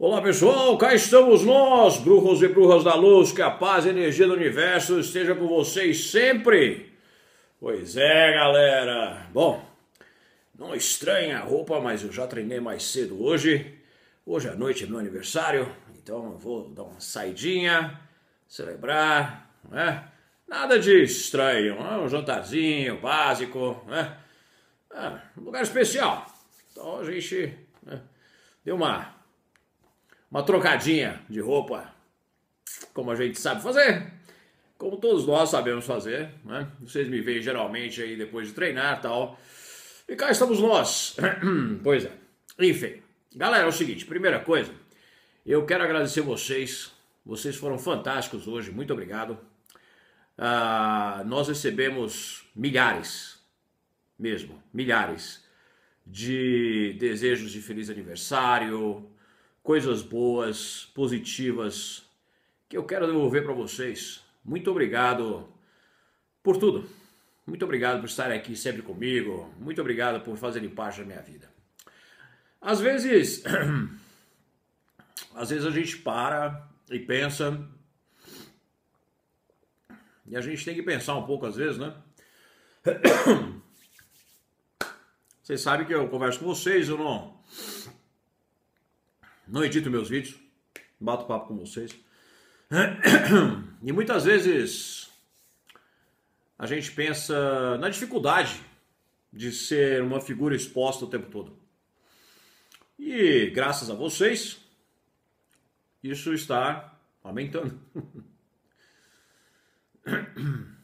Olá pessoal, cá estamos nós, bruxos e bruxas da luz, que a paz e a energia do universo esteja com vocês sempre. Pois é, galera. Bom, não estranha a roupa, mas eu já treinei mais cedo hoje. Hoje à noite é meu aniversário, então eu vou dar uma saidinha, celebrar, né? Nada de estranho, né? um jantarzinho básico, né? Ah, um lugar especial. Então a gente né? deu uma uma trocadinha de roupa, como a gente sabe fazer, como todos nós sabemos fazer, né? Vocês me veem geralmente aí depois de treinar tal. E cá estamos nós. pois é. Enfim, galera, é o seguinte: primeira coisa, eu quero agradecer vocês. Vocês foram fantásticos hoje, muito obrigado. Ah, nós recebemos milhares, mesmo, milhares de desejos de feliz aniversário, coisas boas, positivas, que eu quero devolver para vocês. Muito obrigado por tudo. Muito obrigado por estar aqui sempre comigo. Muito obrigado por fazerem parte da minha vida. Às vezes, às vezes a gente para e pensa e a gente tem que pensar um pouco às vezes, né? Vocês sabem que eu converso com vocês, eu não não edito meus vídeos, bato papo com vocês. E muitas vezes a gente pensa na dificuldade de ser uma figura exposta o tempo todo. E graças a vocês, isso está aumentando.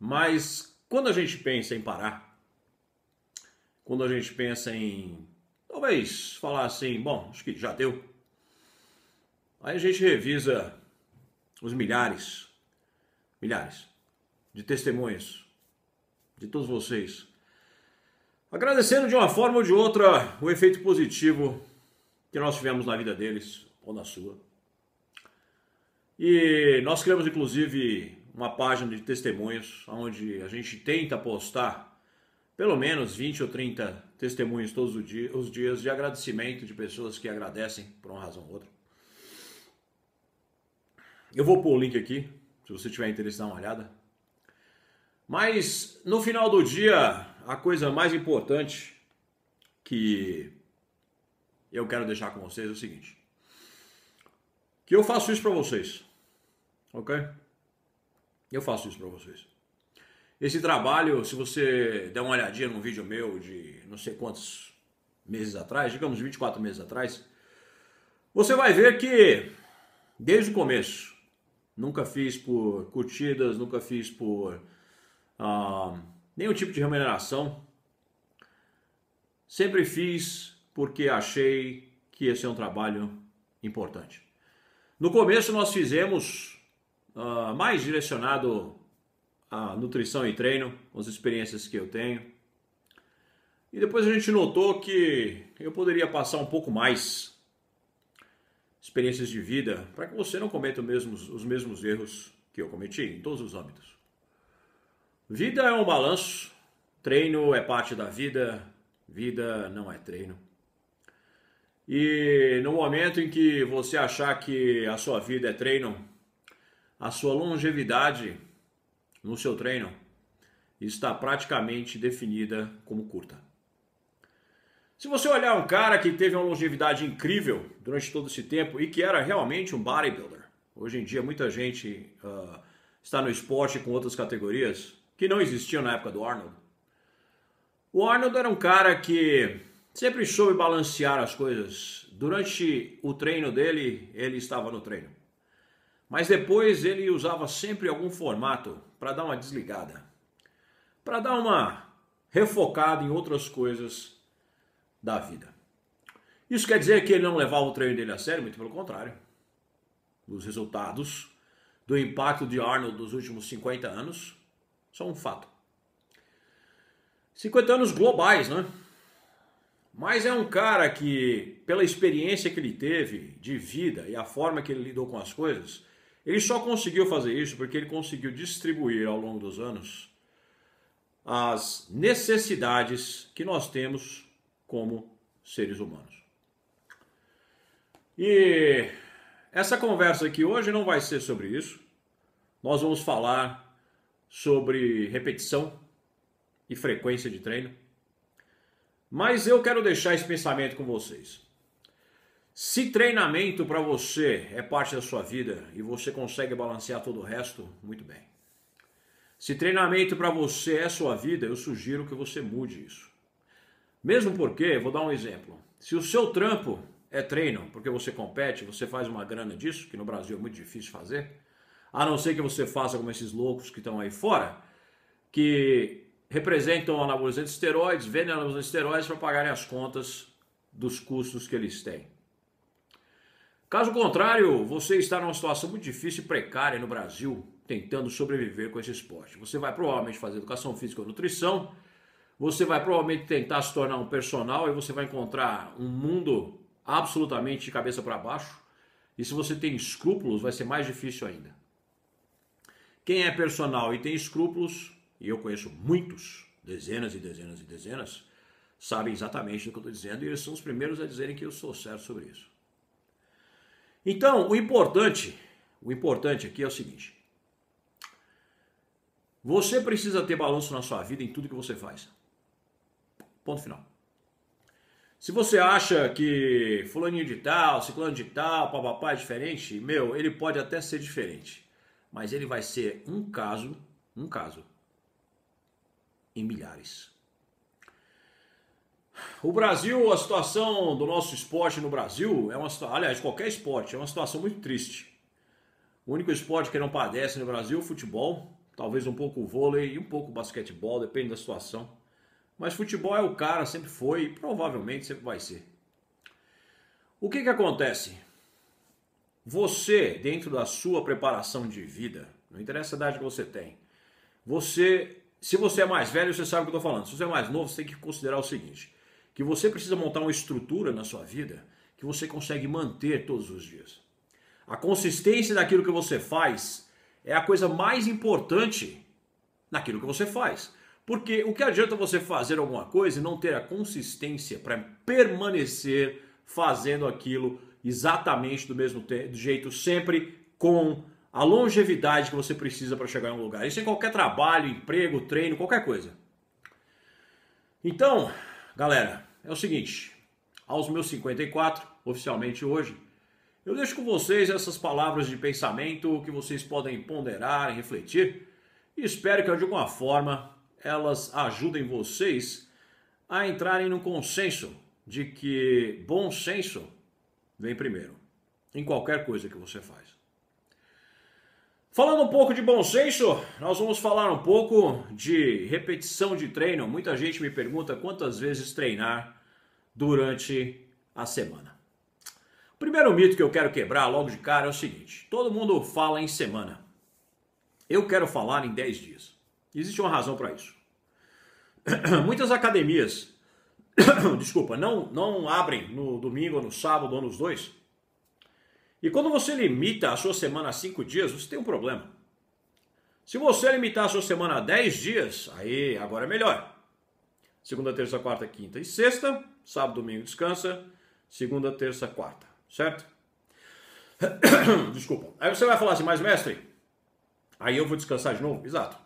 Mas quando a gente pensa em parar, quando a gente pensa em talvez falar assim, bom, acho que já deu. Aí a gente revisa os milhares, milhares de testemunhos de todos vocês, agradecendo de uma forma ou de outra o efeito positivo que nós tivemos na vida deles ou na sua. E nós criamos inclusive uma página de testemunhos onde a gente tenta postar pelo menos 20 ou 30 testemunhos todos os dias de agradecimento de pessoas que agradecem por uma razão ou outra. Eu vou pôr o link aqui, se você tiver interesse, dá uma olhada. Mas no final do dia, a coisa mais importante que eu quero deixar com vocês é o seguinte: que eu faço isso para vocês, ok? Eu faço isso para vocês. Esse trabalho, se você der uma olhadinha no vídeo meu de não sei quantos meses atrás, digamos 24 meses atrás, você vai ver que desde o começo, nunca fiz por curtidas, nunca fiz por ah, nenhum tipo de remuneração. Sempre fiz porque achei que esse é um trabalho importante. No começo nós fizemos ah, mais direcionado a nutrição e treino, com as experiências que eu tenho. E depois a gente notou que eu poderia passar um pouco mais experiências de vida para que você não cometa os mesmos, os mesmos erros que eu cometi em todos os âmbitos. Vida é um balanço, treino é parte da vida, vida não é treino. E no momento em que você achar que a sua vida é treino, a sua longevidade no seu treino está praticamente definida como curta. Se você olhar um cara que teve uma longevidade incrível durante todo esse tempo e que era realmente um bodybuilder, hoje em dia muita gente uh, está no esporte com outras categorias que não existiam na época do Arnold. O Arnold era um cara que sempre soube balancear as coisas. Durante o treino dele, ele estava no treino. Mas depois ele usava sempre algum formato para dar uma desligada, para dar uma refocada em outras coisas da vida. Isso quer dizer que ele não levava o treino dele a sério, muito pelo contrário. Os resultados do impacto de Arnold nos últimos 50 anos são um fato. 50 anos globais, né? Mas é um cara que, pela experiência que ele teve de vida e a forma que ele lidou com as coisas, ele só conseguiu fazer isso porque ele conseguiu distribuir ao longo dos anos as necessidades que nós temos como seres humanos. E essa conversa aqui hoje não vai ser sobre isso. Nós vamos falar sobre repetição e frequência de treino. Mas eu quero deixar esse pensamento com vocês. Se treinamento para você é parte da sua vida e você consegue balancear todo o resto, muito bem. Se treinamento para você é sua vida, eu sugiro que você mude isso. Mesmo porque, vou dar um exemplo. Se o seu trampo é treino, porque você compete, você faz uma grana disso, que no Brasil é muito difícil fazer, a não ser que você faça como esses loucos que estão aí fora, que representam anabolizantes esteroides, vendem anabolizantes esteroides para pagarem as contas dos custos que eles têm. Caso contrário, você está numa situação muito difícil e precária no Brasil, tentando sobreviver com esse esporte. Você vai provavelmente fazer educação física ou nutrição, você vai provavelmente tentar se tornar um personal e você vai encontrar um mundo absolutamente de cabeça para baixo. E se você tem escrúpulos, vai ser mais difícil ainda. Quem é personal e tem escrúpulos, e eu conheço muitos, dezenas e dezenas e dezenas, sabem exatamente o que eu estou dizendo e eles são os primeiros a dizerem que eu sou certo sobre isso. Então, o importante, o importante aqui é o seguinte: você precisa ter balanço na sua vida em tudo que você faz. Ponto final. Se você acha que fulaninho de tal, ciclano de tal, papapá é diferente, meu, ele pode até ser diferente, mas ele vai ser um caso, um caso em milhares. O Brasil, a situação do nosso esporte no Brasil é uma aliás, qualquer esporte, é uma situação muito triste. O único esporte que não padece no Brasil é o futebol, talvez um pouco o vôlei e um pouco o basquetebol, depende da situação. Mas futebol é o cara, sempre foi e provavelmente sempre vai ser. O que que acontece? Você, dentro da sua preparação de vida, não interessa a idade que você tem, você, se você é mais velho, você sabe o que eu estou falando. Se você é mais novo, você tem que considerar o seguinte: que você precisa montar uma estrutura na sua vida que você consegue manter todos os dias. A consistência daquilo que você faz é a coisa mais importante naquilo que você faz. Porque o que adianta você fazer alguma coisa e não ter a consistência para permanecer fazendo aquilo exatamente do mesmo do jeito, sempre com a longevidade que você precisa para chegar em um lugar. Isso em qualquer trabalho, emprego, treino, qualquer coisa. Então, Galera, é o seguinte, aos meus 54, oficialmente hoje, eu deixo com vocês essas palavras de pensamento que vocês podem ponderar refletir e espero que de alguma forma elas ajudem vocês a entrarem no consenso de que bom senso vem primeiro em qualquer coisa que você faz. Falando um pouco de bom senso, nós vamos falar um pouco de repetição de treino. Muita gente me pergunta quantas vezes treinar durante a semana. O primeiro mito que eu quero quebrar logo de cara é o seguinte: todo mundo fala em semana. Eu quero falar em 10 dias. Existe uma razão para isso. Muitas academias, desculpa, não, não abrem no domingo, ou no sábado ou nos dois e quando você limita a sua semana a 5 dias, você tem um problema. Se você limitar a sua semana a 10 dias, aí agora é melhor. Segunda, terça, quarta, quinta e sexta. Sábado, domingo descansa. Segunda, terça, quarta. Certo? Desculpa. Aí você vai falar assim, mas mestre, aí eu vou descansar de novo? Exato.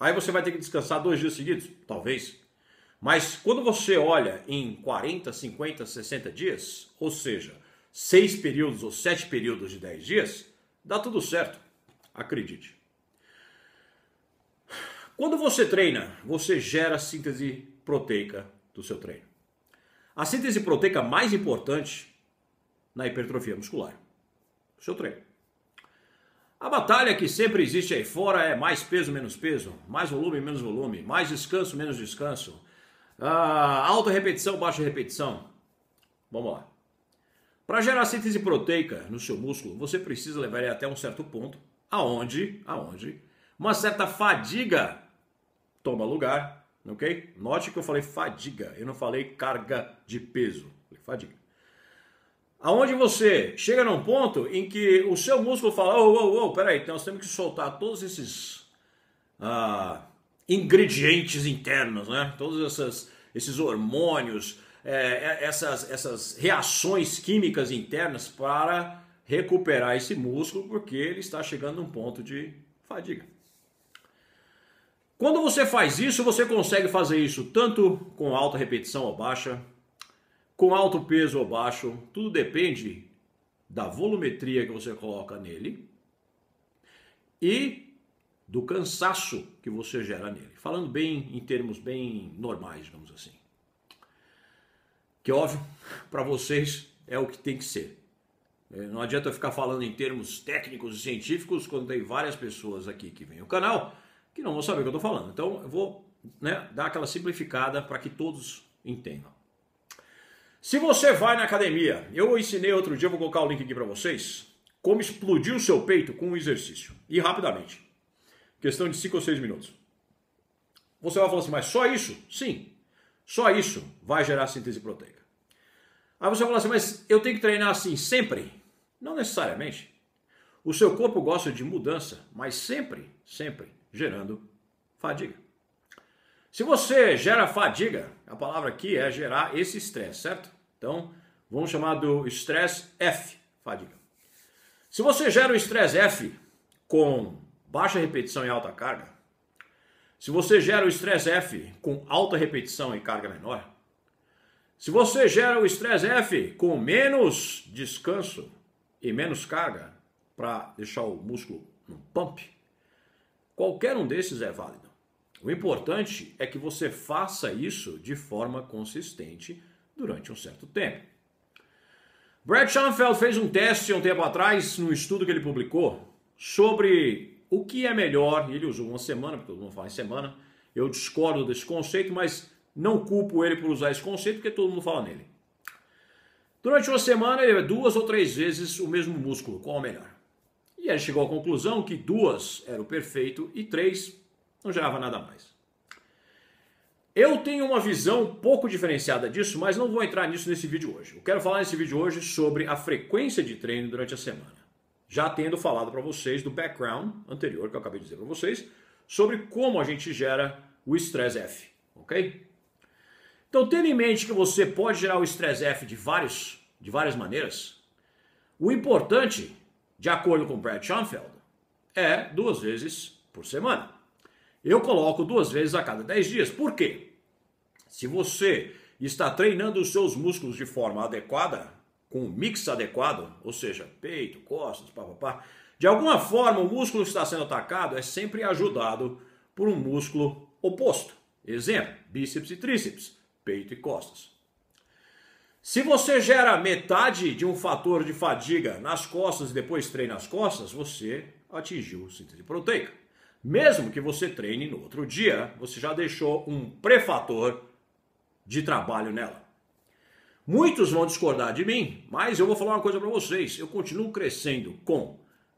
Aí você vai ter que descansar dois dias seguidos? Talvez. Mas quando você olha em 40, 50, 60 dias, ou seja, seis períodos ou sete períodos de dez dias, dá tudo certo. Acredite. Quando você treina, você gera síntese proteica do seu treino. A síntese proteica mais importante na hipertrofia muscular. O seu treino. A batalha que sempre existe aí fora é mais peso, menos peso, mais volume, menos volume, mais descanso, menos descanso, ah, alta repetição, baixa repetição. Vamos lá. Para gerar síntese proteica no seu músculo, você precisa levar ele até um certo ponto, aonde, aonde uma certa fadiga toma lugar, ok? Note que eu falei fadiga, eu não falei carga de peso, falei fadiga. Aonde você chega num ponto em que o seu músculo fala, ô, ô, ô, peraí, então nós temos que soltar todos esses ah, ingredientes internos, né? Todos esses, esses hormônios, é, é, essas, essas reações químicas internas para recuperar esse músculo, porque ele está chegando num ponto de fadiga. Quando você faz isso, você consegue fazer isso tanto com alta repetição ou baixa, com alto peso ou baixo, tudo depende da volumetria que você coloca nele e do cansaço que você gera nele. Falando bem em termos bem normais, digamos assim que óbvio, para vocês é o que tem que ser. É, não adianta eu ficar falando em termos técnicos e científicos quando tem várias pessoas aqui que vêm o canal que não vão saber o que eu estou falando. Então eu vou né, dar aquela simplificada para que todos entendam. Se você vai na academia, eu ensinei outro dia, vou colocar o link aqui para vocês, como explodir o seu peito com um exercício. E rapidamente. Questão de 5 ou 6 minutos. Você vai falar assim, mas só isso? Sim. Só isso vai gerar síntese proteica. Aí você fala assim, mas eu tenho que treinar assim sempre? Não necessariamente. O seu corpo gosta de mudança, mas sempre, sempre gerando fadiga. Se você gera fadiga, a palavra aqui é gerar esse estresse, certo? Então, vamos chamar do estresse F, fadiga. Se você gera o estresse F com baixa repetição e alta carga, se você gera o estresse F com alta repetição e carga menor, se você gera o estresse F com menos descanso e menos carga para deixar o músculo no pump, qualquer um desses é válido. O importante é que você faça isso de forma consistente durante um certo tempo. Brad Schoenfeld fez um teste um tempo atrás, num estudo que ele publicou, sobre o que é melhor, ele usou uma semana, porque todo mundo fala em semana, eu discordo desse conceito, mas não culpo ele por usar esse conceito, porque todo mundo fala nele. Durante uma semana, ele é duas ou três vezes o mesmo músculo, qual é o melhor? E ele chegou à conclusão que duas era o perfeito e três não gerava nada mais. Eu tenho uma visão um pouco diferenciada disso, mas não vou entrar nisso nesse vídeo hoje. Eu quero falar nesse vídeo hoje sobre a frequência de treino durante a semana já tendo falado para vocês do background anterior que eu acabei de dizer para vocês sobre como a gente gera o stress F, ok? Então, tendo em mente que você pode gerar o stress F de, vários, de várias maneiras, o importante, de acordo com Brad Schoenfeld, é duas vezes por semana. Eu coloco duas vezes a cada 10 dias. Por quê? Se você está treinando os seus músculos de forma adequada, com o mix adequado, ou seja, peito, costas, papapá, de alguma forma o músculo que está sendo atacado é sempre ajudado por um músculo oposto. Exemplo, bíceps e tríceps, peito e costas. Se você gera metade de um fator de fadiga nas costas e depois treina as costas, você atingiu síntese proteica. Mesmo que você treine no outro dia, você já deixou um pré-fator de trabalho nela. Muitos vão discordar de mim, mas eu vou falar uma coisa para vocês. Eu continuo crescendo com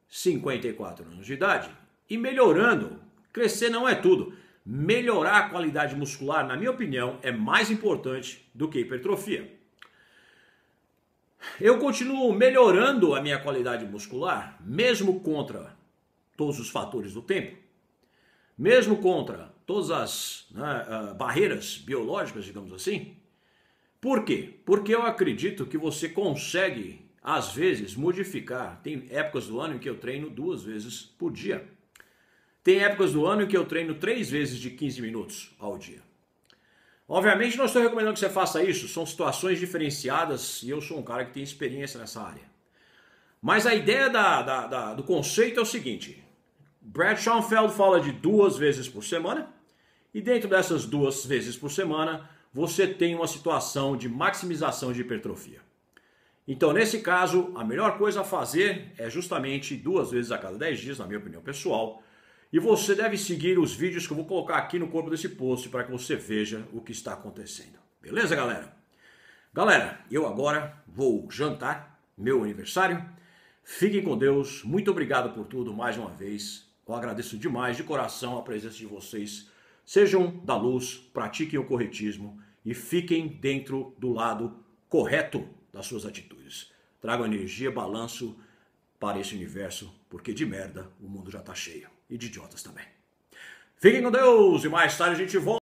54 anos de idade e melhorando. Crescer não é tudo. Melhorar a qualidade muscular, na minha opinião, é mais importante do que hipertrofia. Eu continuo melhorando a minha qualidade muscular, mesmo contra todos os fatores do tempo, mesmo contra todas as né, ah, barreiras biológicas, digamos assim, por quê? Porque eu acredito que você consegue, às vezes, modificar. Tem épocas do ano em que eu treino duas vezes por dia. Tem épocas do ano em que eu treino três vezes de 15 minutos ao dia. Obviamente, não estou recomendando que você faça isso, são situações diferenciadas e eu sou um cara que tem experiência nessa área. Mas a ideia da, da, da, do conceito é o seguinte: Brad Schoenfeld fala de duas vezes por semana, e dentro dessas duas vezes por semana, você tem uma situação de maximização de hipertrofia. Então, nesse caso, a melhor coisa a fazer é justamente duas vezes a cada 10 dias, na minha opinião pessoal. E você deve seguir os vídeos que eu vou colocar aqui no corpo desse post para que você veja o que está acontecendo. Beleza, galera? Galera, eu agora vou jantar, meu aniversário. Fiquem com Deus. Muito obrigado por tudo mais uma vez. Eu agradeço demais de coração a presença de vocês Sejam da luz, pratiquem o corretismo e fiquem dentro do lado correto das suas atitudes. Tragam energia, balanço para esse universo, porque de merda o mundo já está cheio e de idiotas também. Fiquem com Deus e mais tarde a gente volta.